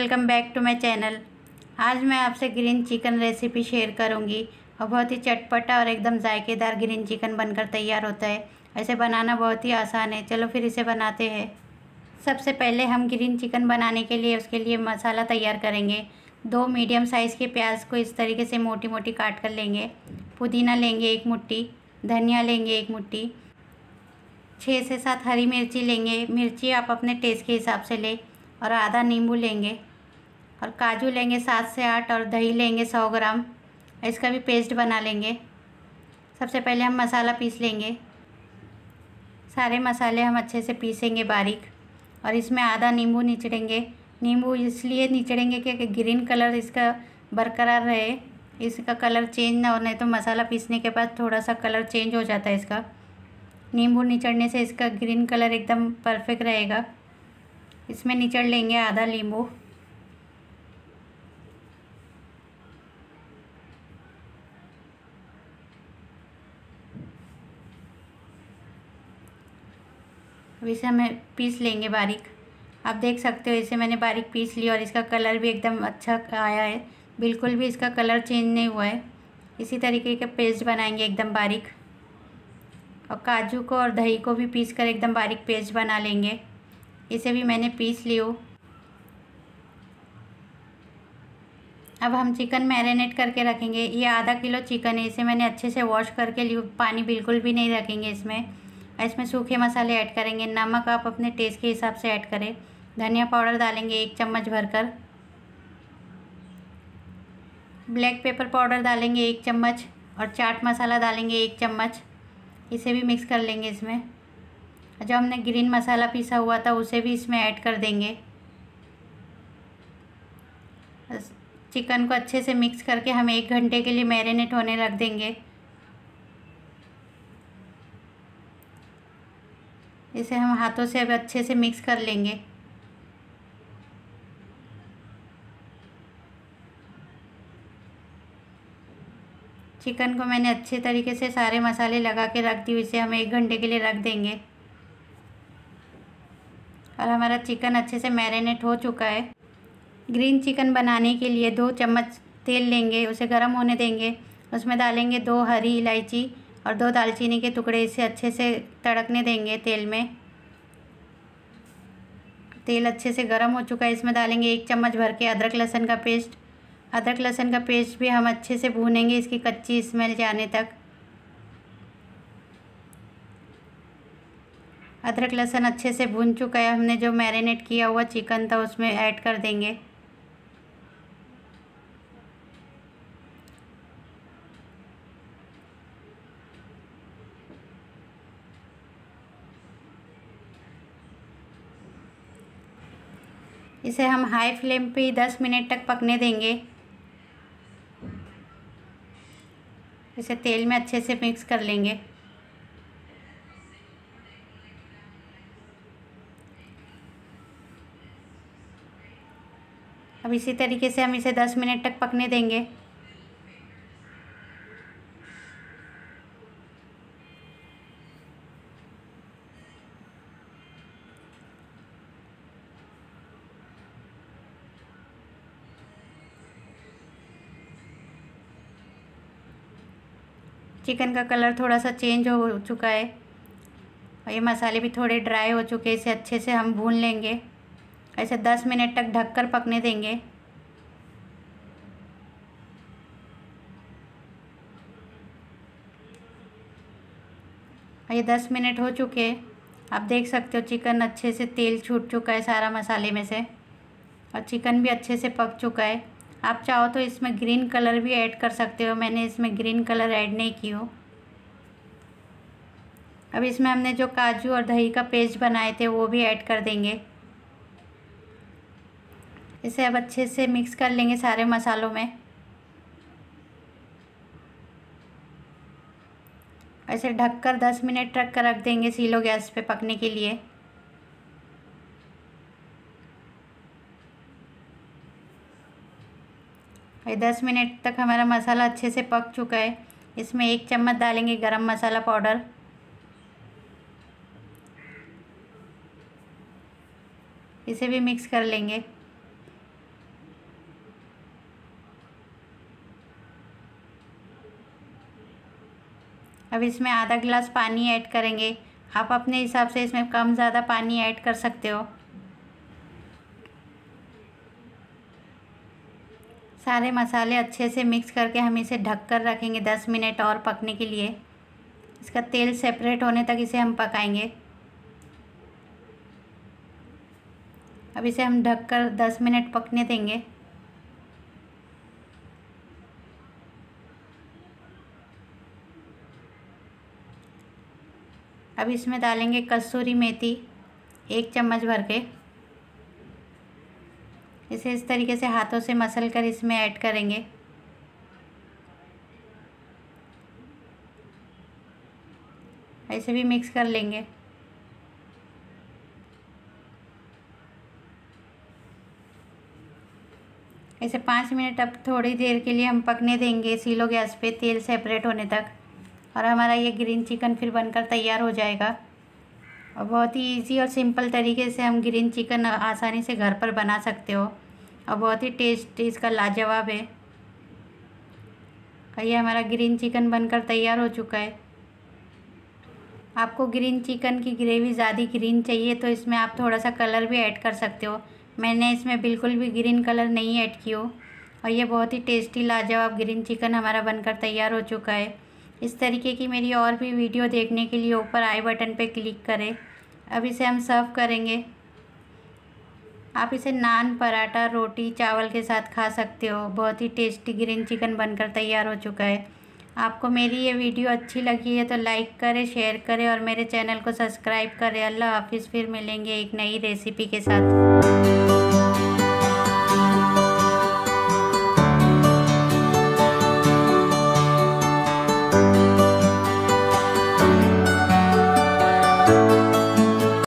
welcome back to my channel आज मैं आपसे ग्रीन चिकन रेसिपी शेयर करूंगी और बहुत ही चटपटा और एकदम जायकेदार ग्रीन चिकन बनकर तैयार होता है ऐसे बनाना बहुत ही आसान है चलो फिर इसे बनाते हैं सबसे पहले हम ग्रीन चिकन बनाने के लिए उसके लिए मसाला तैयार करेंगे दो मीडियम साइज़ के प्याज को इस तरीके से मोटी मोटी काट कर लेंगे पुदीना लेंगे एक मुट्ठी धनिया लेंगे एक मुट्ठी छः से सात हरी मिर्ची लेंगे मिर्ची आप अपने टेस्ट के हिसाब से लें और आधा नींबू लेंगे और काजू लेंगे सात से आठ और दही लेंगे सौ ग्राम इसका भी पेस्ट बना लेंगे सबसे पहले हम मसाला पीस लेंगे सारे मसाले हम अच्छे से पीसेंगे बारीक और इसमें आधा नींबू निचड़ेंगे नींबू इसलिए निचड़ेंगे कि ग्रीन कलर इसका बरकरार रहे इसका कलर चेंज ना हो नहीं तो मसाला पीसने के बाद थोड़ा सा कलर चेंज हो जाता है इसका नींबू निचड़ने से इसका ग्रीन कलर एकदम परफेक्ट रहेगा इसमें निचड़ लेंगे आधा नींबू अब इसे हमें पीस लेंगे बारीक आप देख सकते हो इसे मैंने बारीक पीस लिया और इसका कलर भी एकदम अच्छा आया है बिल्कुल भी इसका कलर चेंज नहीं हुआ है इसी तरीके का पेस्ट बनाएंगे एकदम बारीक और काजू को और दही को भी पीस कर एकदम बारीक पेस्ट बना लेंगे इसे भी मैंने पीस लियो अब हम चिकन मैरिनेट करके रखेंगे ये आधा किलो चिकन है इसे मैंने अच्छे से वॉश करके लियो पानी बिल्कुल भी नहीं रखेंगे इसमें इसमें सूखे मसाले ऐड करेंगे नमक आप अपने टेस्ट के हिसाब से ऐड करें धनिया पाउडर डालेंगे एक चम्मच भरकर ब्लैक पेपर पाउडर डालेंगे एक चम्मच और चाट मसाला डालेंगे एक चम्मच इसे भी मिक्स कर लेंगे इसमें जो हमने ग्रीन मसाला पीसा हुआ था उसे भी इसमें ऐड कर देंगे चिकन को अच्छे से मिक्स करके हम एक घंटे के लिए मैरिनेट होने रख देंगे इसे हम हाथों से अब अच्छे से मिक्स कर लेंगे चिकन को मैंने अच्छे तरीके से सारे मसाले लगा के रख दी इसे हम एक घंटे के लिए रख देंगे और हमारा चिकन अच्छे से मैरिनेट हो चुका है ग्रीन चिकन बनाने के लिए दो चम्मच तेल लेंगे उसे गर्म होने देंगे उसमें डालेंगे दो हरी इलायची और दो दालचीनी के टुकड़े इसे अच्छे से तड़कने देंगे तेल में तेल अच्छे से गर्म हो चुका है इसमें डालेंगे एक चम्मच भर के अदरक लहसुन का पेस्ट अदरक लहसन का पेस्ट भी हम अच्छे से भूनेंगे इसकी कच्ची स्मेल जाने तक अदरक लहसुन अच्छे से भून चुका है हमने जो मैरिनेट किया हुआ चिकन था उसमें ऐड कर देंगे इसे हम हाई फ्लेम पे ही दस मिनट तक पकने देंगे इसे तेल में अच्छे से मिक्स कर लेंगे अब इसी तरीके से हम इसे दस मिनट तक पकने देंगे चिकन का कलर थोड़ा सा चेंज हो चुका है और ये मसाले भी थोड़े ड्राई हो चुके हैं इसे अच्छे से हम भून लेंगे ऐसे दस मिनट तक ढककर पकने देंगे ये दस मिनट हो चुके हैं आप देख सकते हो चिकन अच्छे से तेल छूट चुका है सारा मसाले में से और चिकन भी अच्छे से पक चुका है आप चाहो तो इसमें ग्रीन कलर भी ऐड कर सकते हो मैंने इसमें ग्रीन कलर ऐड नहीं की हो अब इसमें हमने जो काजू और दही का पेस्ट बनाए थे वो भी ऐड कर देंगे इसे अब अच्छे से मिक्स कर लेंगे सारे मसालों में ऐसे ढककर दस मिनट रख कर रख देंगे सीलो गैस पे पकने के लिए ये दस मिनट तक हमारा मसाला अच्छे से पक चुका है इसमें एक चम्मच डालेंगे गरम मसाला पाउडर इसे भी मिक्स कर लेंगे अब इसमें आधा गिलास पानी ऐड करेंगे आप अपने हिसाब से इसमें कम ज़्यादा पानी ऐड कर सकते हो सारे मसाले अच्छे से मिक्स करके हम इसे ढक कर रखेंगे दस मिनट और पकने के लिए इसका तेल सेपरेट होने तक इसे हम पकाएंगे अब इसे हम ढक कर दस मिनट पकने देंगे अब इसमें डालेंगे कसूरी मेथी एक चम्मच भर के इसे इस तरीके से हाथों से मसल कर इसमें ऐड करेंगे ऐसे भी मिक्स कर लेंगे ऐसे पाँच मिनट अब थोड़ी देर के लिए हम पकने देंगे सीलो गैस पे तेल सेपरेट होने तक और हमारा ये ग्रीन चिकन फिर बनकर तैयार हो जाएगा और बहुत ही इजी और सिंपल तरीके से हम ग्रीन चिकन आसानी से घर पर बना सकते हो और बहुत ही टेस्ट इसका लाजवाब है ये हमारा ग्रीन चिकन बनकर तैयार हो चुका है आपको ग्रीन चिकन की ग्रेवी ज़्यादा ग्रीन चाहिए तो इसमें आप थोड़ा सा कलर भी ऐड कर सकते हो मैंने इसमें बिल्कुल भी ग्रीन कलर नहीं ऐड की और ये बहुत ही टेस्टी लाजवाब ग्रीन चिकन हमारा बनकर तैयार हो चुका है इस तरीके की मेरी और भी वीडियो देखने के लिए ऊपर आई बटन पर क्लिक करें अब इसे हम सर्व करेंगे आप इसे नान पराठा रोटी चावल के साथ खा सकते हो बहुत ही टेस्टी ग्रीन चिकन बनकर तैयार हो चुका है आपको मेरी ये वीडियो अच्छी लगी है तो लाइक करें शेयर करें और मेरे चैनल को सब्सक्राइब करें अल्लाह हाफिज़ फिर मिलेंगे एक नई रेसिपी के साथ